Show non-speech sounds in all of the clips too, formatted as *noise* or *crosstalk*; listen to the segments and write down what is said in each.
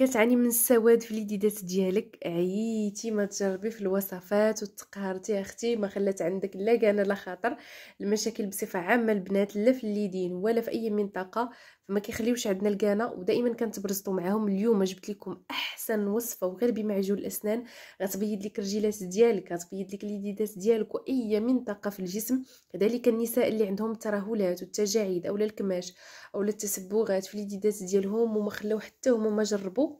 كتعاني من السواد في ليديدات ديالك عييتي ما تجربي في الوصفات وتقهرتي اختي ما خلات عندك لا كان لا خاطر المشاكل بصفه عامه البنات لا في اليدين ولا في اي منطقه ما كيخليوش عندنا الكانه ودائما كنتبرزطوا معاهم اليوم جبت لكم احسن وصفه وغير بمعجون الاسنان غتبيض لك الرجيلات ديالك غتبيض لك اليديدات ديالك واي منطقه في الجسم كذلك النساء اللي عندهم الترهلات والتجاعيد اولا الكماش اولا التسبغات في اليديدات ديالهم وما خلاو حتى هما ما جربوا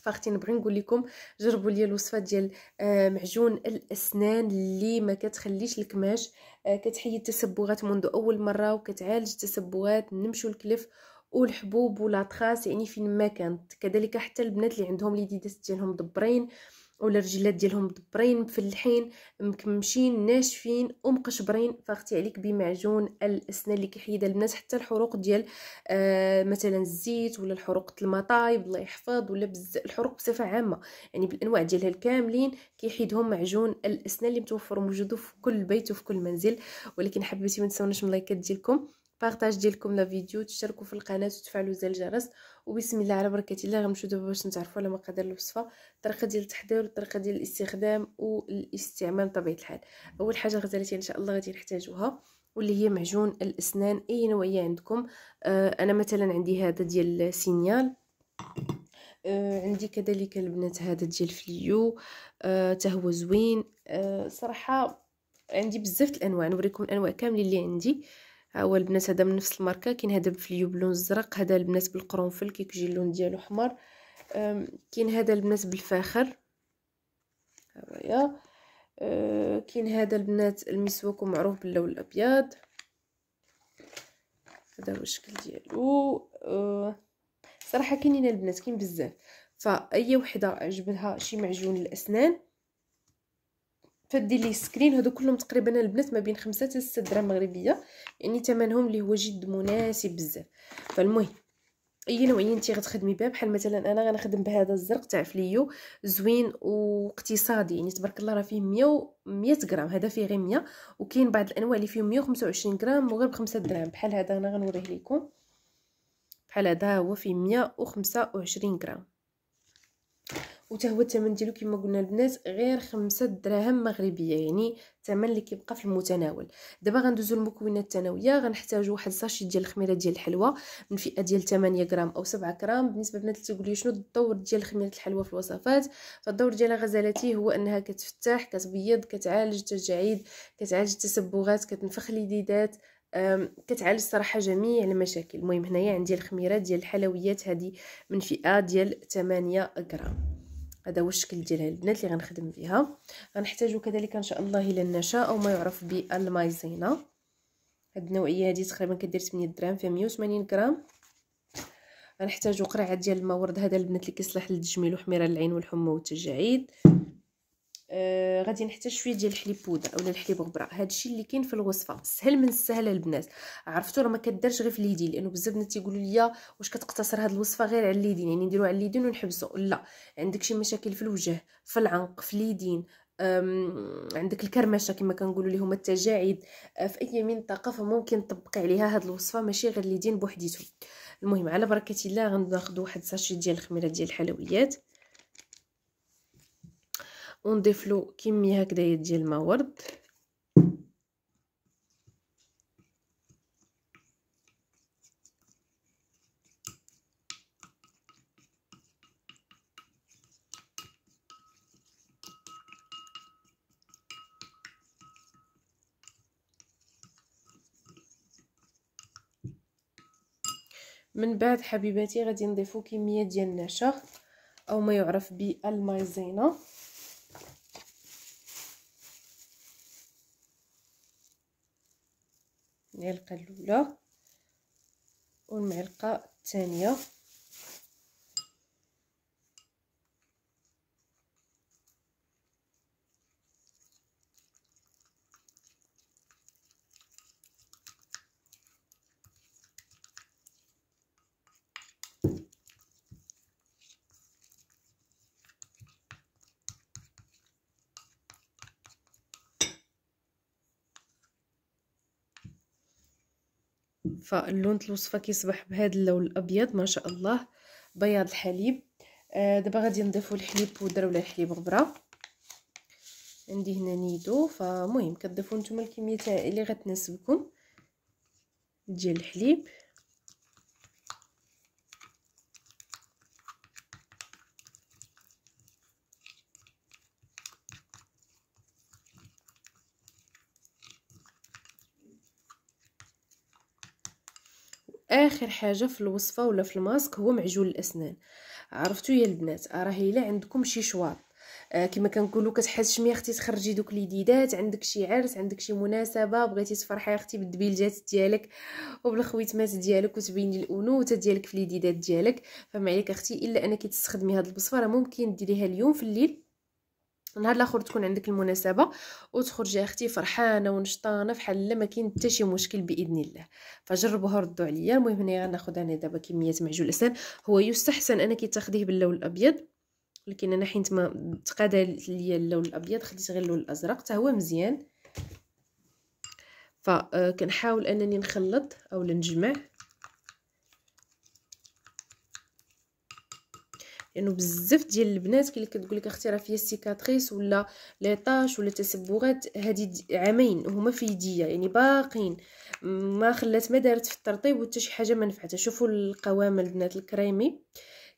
الوصفه اختي نبغي نقول لكم جربوا لي الوصفه ديال آه، معجون الاسنان اللي ما كتخليش الكماش آه، كتحيد التسبغات منذ اول مره وكتعالج التسبغات نمشو الكلف والحبوب ولا تخاس يعني فين ما كانت كذلك حتى البنات اللي عندهم لي ديدات ديالهم دبرين آه ولا الرجلات ديالهم مدبرين مفلحين مكمشين ناشفين ومقشبرين فاختي عليك بمعجون الاسنان اللي كيحيد البنات حتى الحروق ديال آه مثلا الزيت ولا الحروق المطايب الله يحفظ ولا بز... الحروق بصفه عامه يعني بالانواع ديالها الكاملين كيحيدهم معجون الاسنان اللي متوفر موجود في كل بيت وفي كل منزل ولكن حبيبتي ما تنساوناش من اللايكات ديالكم بارطاج ديالكم لا فيديو تشتركوا في القناه وتفعلوا زر الجرس وبسم الله على بركه الله غنمشيو دابا باش نتعرفوا على مقادير الوصفه الطريقه ديال التحضير والطريقه ديال الاستخدام والاستعمال بطبيعه الحال اول حاجه غزالتي ان شاء الله غادي نحتاجوها واللي هي معجون الاسنان اي نوعيه عندكم آه انا مثلا عندي هذا ديال سينيال آه عندي كذلك البنات هذا ديال فليو آه هو زوين آه صراحه عندي بزاف الانواع نوريكم الانواع كاملين اللي عندي آه ها هو البنات هذا من نفس الماركه كاين هذا بالفليو بلون الزرق هذا البنات بالقرنفل كيجي اللون ديالو حمر كاين هذا البنات بالفاخر هاهويا أه، كاين هذا البنات المسواك معروف باللون الابيض هذا هو الشكل ديالو أه، صراحه كاينين البنات كاين بزاف فاي وحده عجبها شي معجون الاسنان فدي لي سكرين هادو كلهم تقريبا البنات ما بين خمسة حتى 6 دراهم مغربيه يعني ثمنهم اللي هو جد مناسب بزاف فالمهم اي نوعيه انت غتخدمي بها بحال مثلا انا غنخدم بهذا الزرق تاع فليو زوين واقتصادي يعني تبارك الله راه فيه 100 100 غرام هذا فيه غير 100 وكاين بعض الانواع اللي فيهم 125 غرام وغير ب 5 دراهم بحال هذا انا غنوريه لكم بحال هذا هو فيه 125 غرام وتهوى الثمن ديالو كما قلنا البنات غير خمسة دراهم مغربيه يعني الثمن اللي كيبقى في المتناول دابا غندوزو المكونات الثانويه غنحتاجو واحد ساشي ديال الخميره ديال الحلوى من فئه ديال 8 غرام او 7 غرام بالنسبه البنات اللي تقول لي شنو الدور ديال خميره الحلوى في الوصفات فالدور ديالها غزالتي هو انها كتفتح كتبيض كتعالج التجاعيد كتعالج التسبغات كتنفخ اليديدات كتعالج صراحه جميع المشاكل المهم هنايا عندي الخميره ديال الحلويات هذه من فئه ديال 8 غرام هذا هو الشكل ديال هاد البنات اللي غنخدم بها غنحتاجو كذلك ان شاء الله الى النشا او ما يعرف بالمايزينا هاد النوعيه هادي تقريبا كدير 8 درهم فيها 180 غرام غنحتاجو قرعه ديال الماورد هذا البنات اللي كيصلح للتجميل وحميره العين والحمى والتجاعيد آه غادي نحتاج شويه ديال الحليب بودا اولا الحليب غبره هادشي اللي كاين في الوصفه سهل من السهل البنات عرفتوا راه ما كدارش غير في اليدين لانه بزاف الناس تيقولوا لي واش كتقتصر هاد الوصفه غير على اليدين يعني نديروها على اليدين ونحبسوا لا عندك شي مشاكل في الوجه في العنق في اليدين عندك الكرمشه كما كنقولوا لهم التجاعيد آه، في اي منطقه فممكن تطبقي عليها هاد الوصفه ماشي غير اليدين بوحديتهم المهم على بركه الله غناخذ واحد ساشي ديال الخميره ديال الحلويات له كمية هكذايا ديال الماء ورد من بعد حبيباتي غادي نضيفو كميه ديال النشا او ما يعرف بالمايزينا المعلقه الاولى والمعلقه الثانيه فاللون الوصفه كيصبح بهذا اللون الابيض ما شاء الله بياض الحليب آه دابا غادي نضيفو الحليب بودره ولا الحليب غبره عندي هنا نيدو فمهم كتضيفوا نتوما الكميه اللي غتناسبكم ديال الحليب اخر حاجه في الوصفه ولا في الماسك هو معجون الاسنان عرفتوا يا البنات آه، راهي الا عندكم شي شواط آه كما كنقولوا كتحس شميه اختي تخرجي دوك ليديدات عندك شي عرس عندك شي مناسبه بغيتي تفرحي اختي بالدبيلجات ديالك وبالخويتمات ديالك وتبيني الانوثه ديالك في ليديدات ديالك فما عليك اختي الا انك تستخدمي هاد البصفه راه ممكن ديريها اليوم في الليل النهار الاخر تكون عندك المناسبه وتخرجي اختي فرحانه ونشطانه فحال لا ما كاين حتى شي مشكل باذن الله فجربوها ردوا عليا المهم هنايا غناخذ انا دابا كميه معجون الاسنان هو يستحسن انك تاخديه باللون الابيض لكن انا حيت ما تقاد ليا اللون الابيض خديت غير اللون الازرق حتى هو مزيان فكنحاول آه، انني نخلط اولا نجمع لانه بزاف ديال البنات كي اللي كتقول لك اختي راه فيا سيكاتريس ولا ليطاش ولا تسبغات هادي عامين هما في يديا يعني باقين ما خلات ما دارت في الترطيب وحتى شي حاجه ما نفعتها شوفوا القوام البنات الكريمي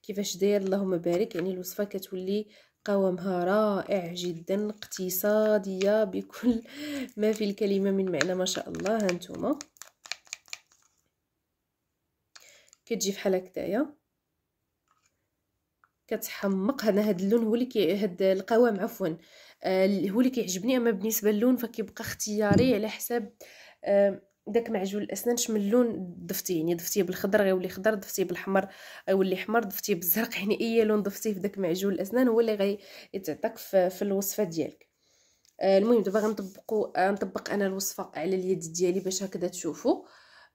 كيفاش داير اللهم بارك يعني الوصفه كتولي قوامها رائع جدا اقتصاديه بكل *laughs* ما في الكلمه من معنى ما شاء الله هانتوما كتجي فحال هكدايا كتحمق هنا هاد اللون هو اللي كي هاد القوام عفوا آه، هو اللي كيعجبني اما بالنسبه للون فكيبقى اختياري على حساب داك معجون الاسنان شمن لون ضفتيه يعني ضفتيه بالخضر غيولي خضر ضفتيه بالحمر غيولي حمر ضفتيه بالزرق *laughs* يعني اي لون ضفتيه في داك معجون الاسنان هو اللي غيتعطاك في, في الوصفه ديالك آه، المهم دابا غنطبقوا نطبق انا الوصفه على اليد ديالي باش هكذا تشوفوا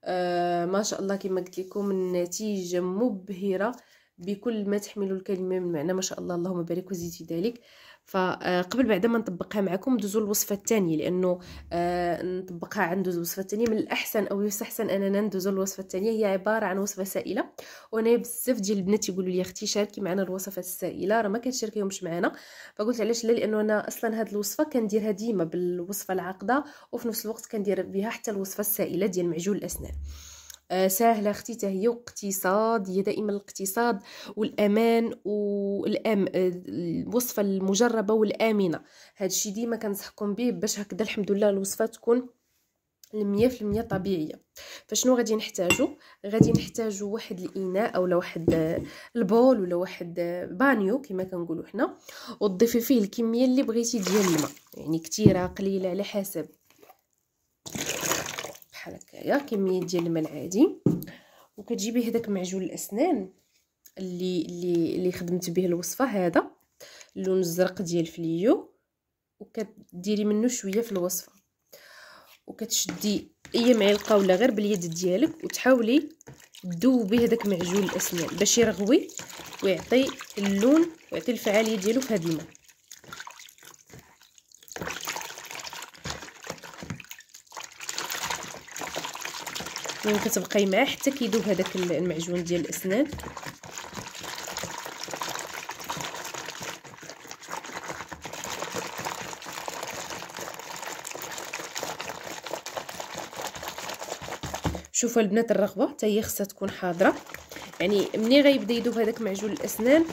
آه، ما شاء الله كما قلت لكم النتيجه مبهره بكل ما تحمل الكلمه من معنى ما شاء الله اللهم بارك وزيد في ذلك فقبل آه، بعد ما نطبقها معكم ندوزوا الوصفه الثانيه لانه آه، نطبقها عند الوصفه الثانيه من الاحسن او يستحسن اننا ندوزو الوصفه الثانيه هي عباره عن وصفه سائله وانا بزاف ديال البنات يقولوا لي اختي شاركي معنا الوصفات السائله راه ما كتشاركيهمش معنا فقلت علاش لا لانه انا اصلا هاد الوصفه كنديرها ديما بالوصفه العاقده وفي نفس الوقت كندير بها حتى الوصفه السائله ديال معجون الاسنان آه، سهله اختي حتى هي هي دائما الاقتصاد والامان والام آه، الوصفه المجربه والامنه هادشي ديما كنصحكم به باش هكذا الحمد لله الوصفه تكون المية في المية طبيعية فشنو غادي نحتاجو غادي نحتاجو واحد الإناء أو واحد آه، البول ولا واحد بانيو كما كنقولو حنا وتضيفي فيه الكمية اللي بغيتي ديال الماء يعني كتيرة قليلة على حسب بحال هكايا كميه ديال الماء العادي وكتجيبي هذاك معجون الاسنان اللي اللي اللي خدمت به الوصفه هذا اللون الزرق ديال فليو وكديري منه شويه في الوصفه وكتشدي اي معلقه ولا غير باليد ديالك وتحاولي تذوبي هذاك معجون الاسنان باش يرغوي ويعطي اللون ويعطي الفعاليه ديالو في هذا الماء كتبقاي معاه حتى كيذوب هذاك المعجون ديال الاسنان شوفوا البنات الرغبه حتى هي خصها تكون حاضره يعني ملي غيبدا يذوب هذاك معجون الاسنان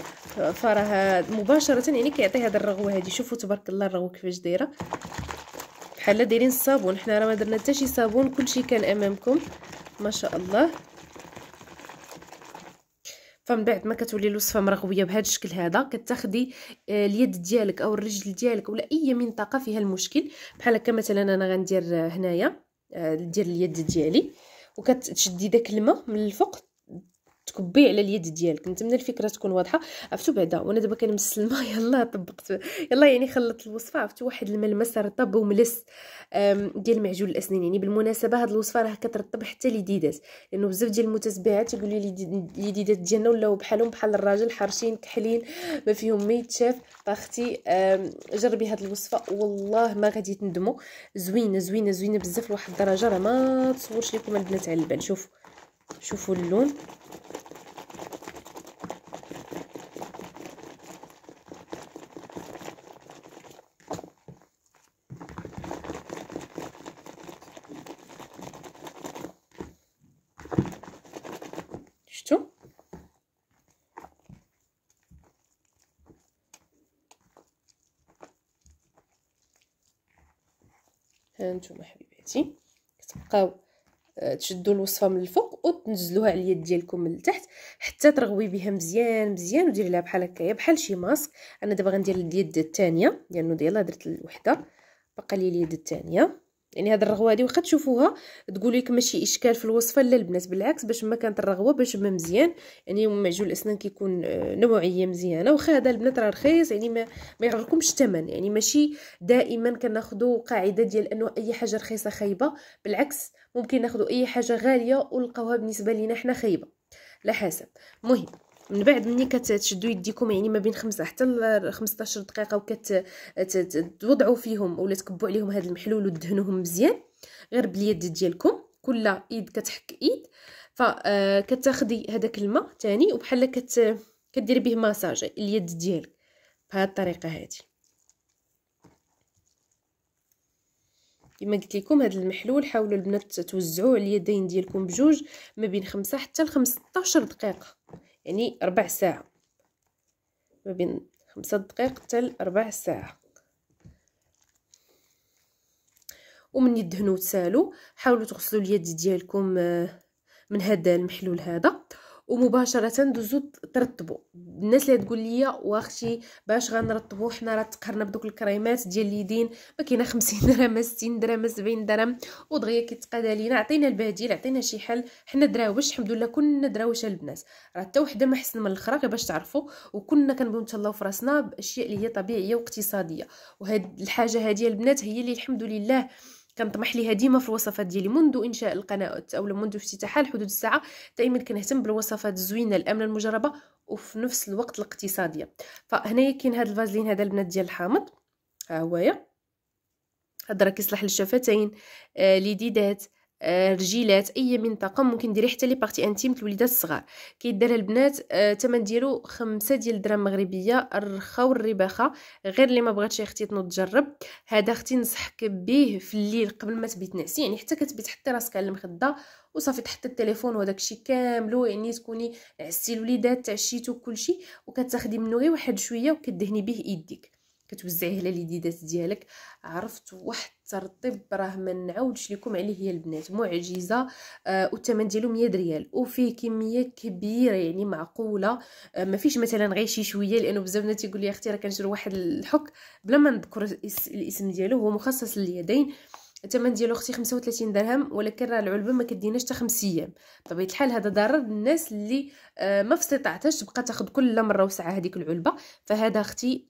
فراه مباشره يعني كيعطي هذه الرغوه هذه شوفوا تبارك الله الرغوه كيفاش دايره بحال دايرين الصابون حنا راه ما درنا حتى شي صابون كلشي كان امامكم ما شاء الله فمن بعد ما كتولي الوصفه مرغويه بهذا الشكل هذا كتاخدي آه، اليد ديالك او الرجل ديالك ولا اي منطقه فيها المشكل بحال هكا مثلا انا غندير هنايا ندير آه، اليد ديالي وكتشدي داك الماء من الفوق تكبي على اليد ديالك نتمنى الفكره تكون واضحه عرفتو بعدا وانا دابا كنمس الماء *laughs* يلا طبقت يلا يعني خلطت الوصفه عرفتو واحد الملمس رطب وملس ديال معجون الاسنان يعني بالمناسبه هاد الوصفه راه كترطب حتى ليديدات لانه بزاف ديال المتتبعات يقولوا لي ليديدات ديالنا ولاو بحالهم بحال الراجل حارشين كحلين ما فيهم ما يتشاف طاختي جربي هاد الوصفه والله ما غادي تندموا زوينه زوينه زوينه بزاف لواحد الدرجه راه ما تصورش لكم البنات على البال شوفوا شوفوا اللون هانتوما حبيباتي كتبقاو آه، تشدوا الوصفه من الفوق وتنزلوها على اليد ديالكم من التحت حتى ترغوي بها مزيان مزيان وديري لها بحال هكايا بحال شي ماسك انا دابا غندير اليد الثانيه لانه يعني يلاه درت الوحده بقى لي اليد الثانيه يعني هاد الرغوه هذه واخا تشوفوها تقول لك ماشي اشكال في الوصفه لا البنات بالعكس باش ما كانت الرغوه باش ما مزيان يعني معجون الاسنان كيكون آه، نوعيه مزيانه واخا هذا البنات راه رخيص يعني ما, ما يغركمش الثمن يعني ماشي دائما كناخذوا قاعده ديال انه اي حاجه رخيصه خايبه بالعكس ممكن ناخذوا اي حاجه غاليه ونلقاوها بالنسبه لينا حنا خايبه على حسب المهم من بعد ملي كتشدوا يديكم يعني ما بين خمسة حتى ل 15 دقيقه وكتوضعوا فيهم ولا تكبوا عليهم هذا المحلول ودهنوهم مزيان غير باليد ديالكم كل ايد كتحك ايد فكتاخدي آه، هذاك الماء تاني وبحال كت كديري به مساج اليد ديالك بهذه الطريقه هذه كما قلت لكم هذا المحلول حاولوا البنات توزعوه على اليدين ديالكم بجوج ما بين خمسة حتى ل 15 دقيقه يعني ربع ساعة ما بين خمسة دقائق حتى ربع ساعة ومن يدهنوا وتسالوا حاولوا تغسلوا اليد ديالكم آه، من هذا المحلول هذا ومباشره دوزو ترطبوا الناس اللي تقول لي واختي باش غنرطبوا حنا راه تقهرنا بدوك الكريمات ديال اليدين ما كاينه 50 *laughs* درهم 60 درهم 70 درهم ودغيا كيتقاد لينا عطينا البديل عطينا شي حل حنا دراوش الحمد لله كنا دراوش البنات راه حتى وحده ما حسن من الاخرى غير باش تعرفوا وكنا كنبغيو نتهلاو في راسنا باشياء اللي هي طبيعيه واقتصاديه وهاد الحاجه هذه البنات هي اللي الحمد لله كنطمح ليها ديما في الوصفات ديالي منذ انشاء القناه اولا منذ افتتاحها لحدود الساعه دائما كنهتم بالوصفات الزوينه الامنه المجربه وفي نفس الوقت الاقتصاديه فهنايا كاين هذا الفازلين هذا البنات ديال الحامض ها هويا هذا راه كيصلح للشفتين آه لديدات آه، رجيلات اي منطقه ممكن ديري حتى لي بارتي انتيم الوليدات الصغار كيدار البنات آه، الثمن ديالو خمسة ديال الدراهم مغربيه الرخا والرباخه غير اللي ما بغاتش اختي تنوض تجرب هذا اختي نصحك به في الليل قبل ما تبي تنعسي يعني حتى كتبي تحطي راسك على المخده وصافي تحطي التليفون وداك الشيء كاملو يعني تكوني عسيتي الوليدات تعشيتو كلشي وكتاخدي منو غير واحد شويه وكدهني به يديك كتوزعيه على ليديدات ديالك عرفت واحد الترطيب راه ما نعاودش لكم عليه يا البنات معجزه آه والثمن ديالو 100 ريال وفيه كميه كبيره يعني معقوله آه ما فيش مثلا غير شي شويه لانه بزاف الناس يقول لي اختي راه كنشري واحد الحك بلا ما نذكر الاسم ديالو هو مخصص لليدين الثمن ديالو اختي 35 درهم ولكن راه العلبه ما كديناش حتى 5 ايام بطبيعه الحال هذا ضرر الناس اللي آه، ما في استطاعتهاش تبقى تاخذ كل مره وساعه هذيك العلبه فهذا اختي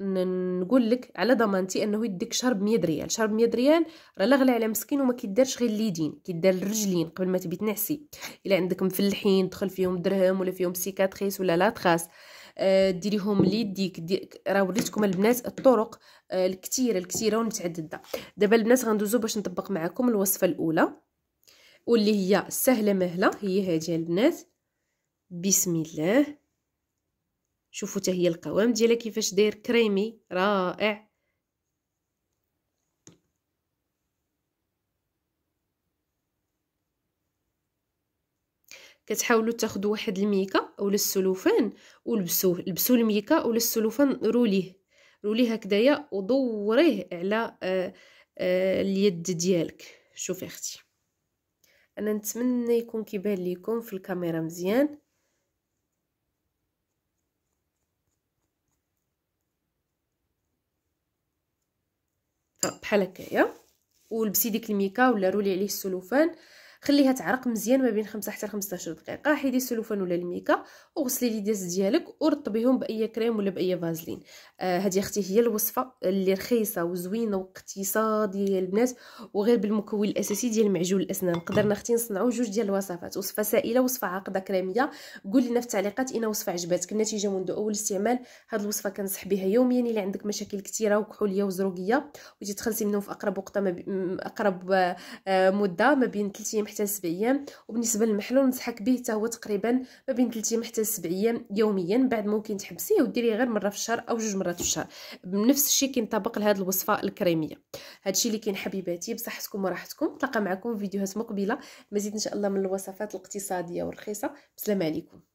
نقول لك على ضمانتي انه يديك شهر ب 100 ريال شهر ب 100 ريال راه لا غلا على مسكين وما كيدارش غير اليدين كيدار الرجلين قبل ما تبي تنعسي الا عندك مفلحين دخل فيهم درهم ولا فيهم سيكاتريس ولا لا آه، ديريهم ليديك راه وريتكم البنات الطرق آه، الكثيره الكثيره ومتعدده دابا البنات غندوزو باش نطبق معكم الوصفه الاولى واللي هي سهله مهله هي هذه البنات بسم الله شوفوا حتى هي القوام ديالها كيفاش داير كريمي رائع كتحاولوا تاخذوا واحد الميكا اولا السلوفان ولبسوه لبسوا الميكا اولا السلوفان روليه روليه هكذايا ودوريه على آه، آه، اليد ديالك شوفي اختي انا نتمنى يكون كيبان ليكم في الكاميرا مزيان بحال هكايا ولبسي ديك الميكا ولا رولي عليه السلوفان خليها تعرق مزيان ما بين 5 حتى 15 دقيقه حيدي السلوفان ولا الميكا وغسلي لي ديس ديالك ورطبيهم باي كريم ولا باي فازلين هذه آه اختي هي الوصفه اللي رخيصه وزوينه واقتصاديه البنات وغير بالمكون الاساسي ديال معجون الاسنان قدرنا اختي نصنعوا جوج ديال الوصفات وصفه سائله وصفه عاقده كريميه قول لنا في التعليقات اين وصفه عجباتك النتيجه منذ اول استعمال هذه الوصفه كنصح بها يوميا يعني الا عندك مشاكل كثيره وكحوليه وزروقيه وتتخلصي منهم في اقرب وقت ما بي... اقرب آه، مده ما بين 3 ايام حتى سبع ايام وبالنسبه للمحلول نصحك به حتى هو تقريبا ما بين 3 حتى 7 ايام يوميا بعد ممكن تحبسيه وديريه غير مره في الشهر او جوج مرات في الشهر بنفس الشيء كينطبق لهذه الوصفه الكريميه هادشي اللي كاين حبيباتي بصحتكم وراحتكم نتلاقى معكم في فيديوهات مقبله مزيد ان شاء الله من الوصفات الاقتصاديه والرخيصه بسلام عليكم